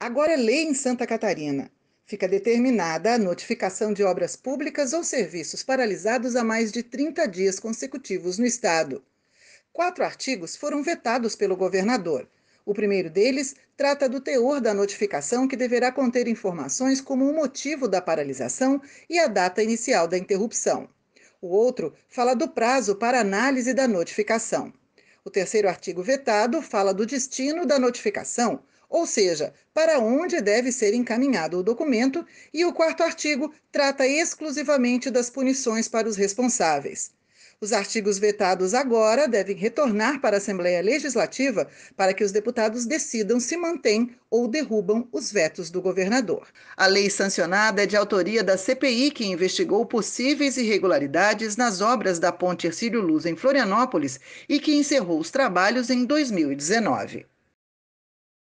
Agora é lei em Santa Catarina. Fica determinada a notificação de obras públicas ou serviços paralisados há mais de 30 dias consecutivos no Estado. Quatro artigos foram vetados pelo governador. O primeiro deles trata do teor da notificação, que deverá conter informações como o motivo da paralisação e a data inicial da interrupção. O outro fala do prazo para análise da notificação. O terceiro artigo vetado fala do destino da notificação, ou seja, para onde deve ser encaminhado o documento, e o quarto artigo trata exclusivamente das punições para os responsáveis. Os artigos vetados agora devem retornar para a Assembleia Legislativa para que os deputados decidam se mantêm ou derrubam os vetos do governador. A lei sancionada é de autoria da CPI, que investigou possíveis irregularidades nas obras da Ponte Ercílio Luz em Florianópolis e que encerrou os trabalhos em 2019.